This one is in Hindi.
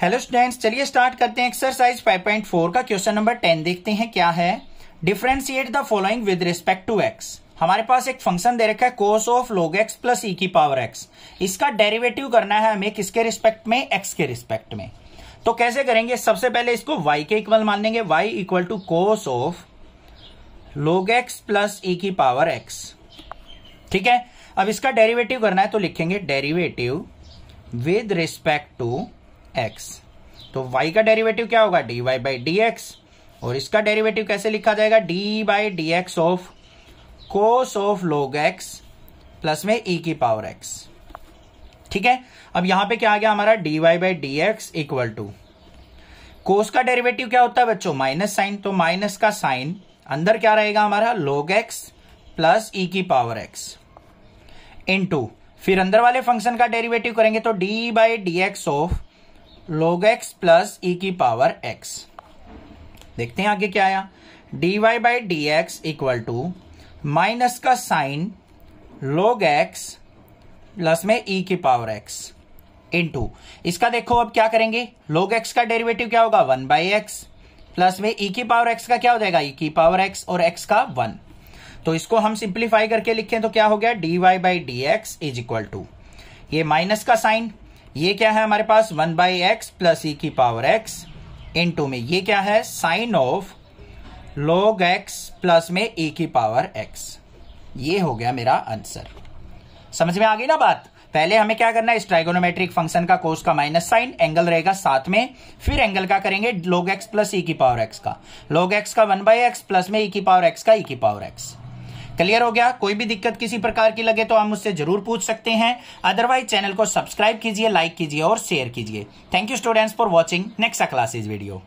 हेलो स्टूडेंट्स चलिए स्टार्ट करते हैं एक्सरसाइज 5.4 का क्वेश्चन नंबर 10 देखते हैं क्या है differentiate the following with respect to x हमारे पास एक फंक्शन दे रखा है cos of log x plus e की पावर एक्स इसका डेरिवेटिव करना है हमें किसके रिस्पेक्ट में एक्स के रिस्पेक्ट में तो कैसे करेंगे सबसे पहले इसको वाई के इक्वल मान लेंगे y equal to cos of log x plus e की पावर एक्स ठीक है अब इसका डेरिवेटिव करना है तो लिखेंगे derivative with respect to x तो वाई का डेरिवेटिव क्या होगा d y by d x और इसका डेरिवेटिव कैसे लिखा जाएगा d by d x of cos of log x plus में ई e की पावर एक्स ठीक है अब यहां पे क्या आ गया हमारा d y by d x equal to cos का डेरिवेटिव क्या होता है बच्चों माइनस साइन तो माइनस का साइन अंदर क्या रहेगा हमारा लोग एक्स प्लस ई की पावर एक्स इन फिर अंदर वाले फंक्शन का डेरिवेटिव करेंगे तो d by d x of log x plus e e की पावर x देखते हैं आगे क्या आया dy y by d x equal to minus का साइन लोग एक्स प्लस में e की पावर x टू इसका देखो अब क्या करेंगे log x का डेरिवेटिव क्या होगा वन बाई एक्स प्लस में e की पावर x का क्या हो जाएगा e की पावर x और x का वन तो इसको हम सिंप्लीफाई करके लिखें तो क्या हो गया dy y by d x is equal to ये माइनस का साइन ये क्या है हमारे पास one by x plus e की पावर एक्स इन टू में ये क्या है sine of log x plus में ई की पावर एक्स ये हो गया मेरा आंसर समझ में आ गई ना बात पहले हमें क्या करना है इस ट्राइगोनोमेट्रिक फंक्शन का कोस का माइनस साइन एंगल रहेगा साथ में फिर एंगल का करेंगे लोग एक्स प्लस ई की पावर एक्स का लोग एक्स का वन बाई एक्स प्लस में ई की पावर एक्स का ई की पावर एक्स क्लियर हो गया कोई भी दिक्कत किसी प्रकार की लगे तो आप मुझसे जरूर पूछ सकते हैं अदरवाइज चैनल को सब्सक्राइब कीजिए लाइक कीजिए और शेयर कीजिए thank you students for watching next classes video